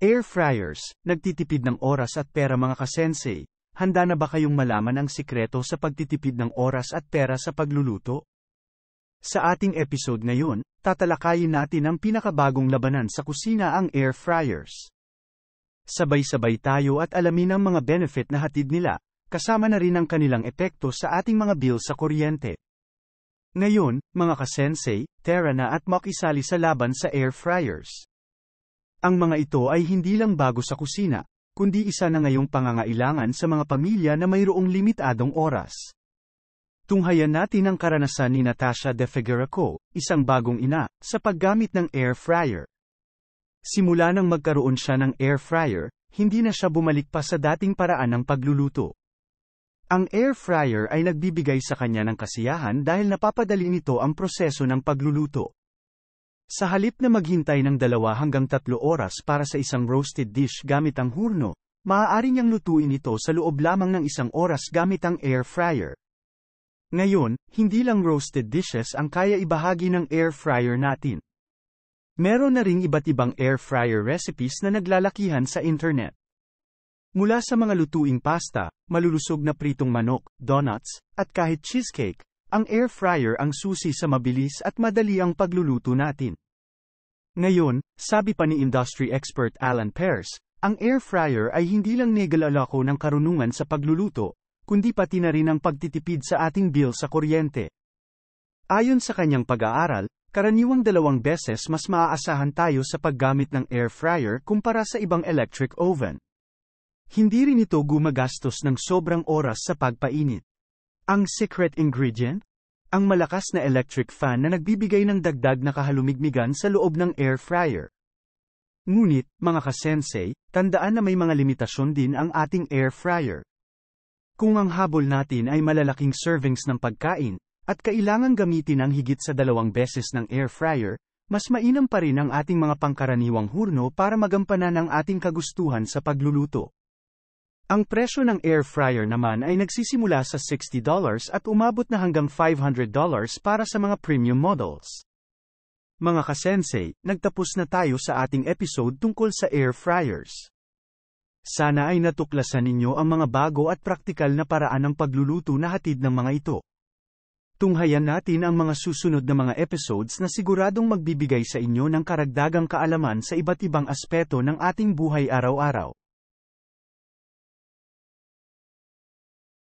Air fryers, nagtitipid ng oras at pera mga kasensei, handa na ba kayong malaman ang sikreto sa pagtitipid ng oras at pera sa pagluluto? Sa ating episode ngayon, tatalakayin natin ang pinakabagong labanan sa kusina ang air fryers. Sabay-sabay tayo at alamin ang mga benefit na hatid nila, kasama na rin ang kanilang epekto sa ating mga bill sa kuryente. Ngayon, mga kasensei, tara na at makisali sa laban sa air fryers. Ang mga ito ay hindi lang bago sa kusina, kundi isa na ngayong pangangailangan sa mga pamilya na mayroong limitadong oras. Tunghayan natin ang karanasan ni Natasha De Figueraco, isang bagong ina, sa paggamit ng air fryer. Simula nang magkaroon siya ng air fryer, hindi na siya bumalik pa sa dating paraan ng pagluluto. Ang air fryer ay nagbibigay sa kanya ng kasiyahan dahil napapadali nito ang proseso ng pagluluto. Sa halip na maghintay ng dalawa hanggang tatlo oras para sa isang roasted dish gamit ang hurno, maaari niyang lutuin ito sa loob lamang ng isang oras gamit ang air fryer. Ngayon, hindi lang roasted dishes ang kaya ibahagi ng air fryer natin. Meron na ring iba't ibang air fryer recipes na naglalakihan sa internet. Mula sa mga lutuing pasta, malulusog na pritong manok, donuts, at kahit cheesecake, ang air fryer ang susi sa mabilis at madali ang pagluluto natin. Ngayon, sabi pa ni industry expert Alan Pearce, ang air fryer ay hindi lang nigalalako ng karunungan sa pagluluto, kundi pati na rin ang pagtitipid sa ating bill sa kuryente. Ayon sa kanyang pag-aaral, karaniwang dalawang beses mas maaasahan tayo sa paggamit ng air fryer kumpara sa ibang electric oven. Hindi rin ito gumagastos ng sobrang oras sa pagpainit. Ang secret ingredient? Ang malakas na electric fan na nagbibigay ng dagdag na kahalumigmigan sa loob ng air fryer. Ngunit, mga kasensei, tandaan na may mga limitasyon din ang ating air fryer. Kung ang habol natin ay malalaking servings ng pagkain, at kailangan gamitin ang higit sa dalawang beses ng air fryer, mas mainam pa rin ang ating mga pangkaraniwang hurno para magampanan ang ating kagustuhan sa pagluluto. Ang presyo ng air fryer naman ay nagsisimula sa $60 at umabot na hanggang $500 para sa mga premium models. Mga kasensei, nagtapos na tayo sa ating episode tungkol sa air fryers. Sana ay natuklasan ninyo ang mga bago at praktikal na paraan ng pagluluto na hatid ng mga ito. Tunghayan natin ang mga susunod na mga episodes na siguradong magbibigay sa inyo ng karagdagang kaalaman sa iba't ibang aspeto ng ating buhay araw-araw.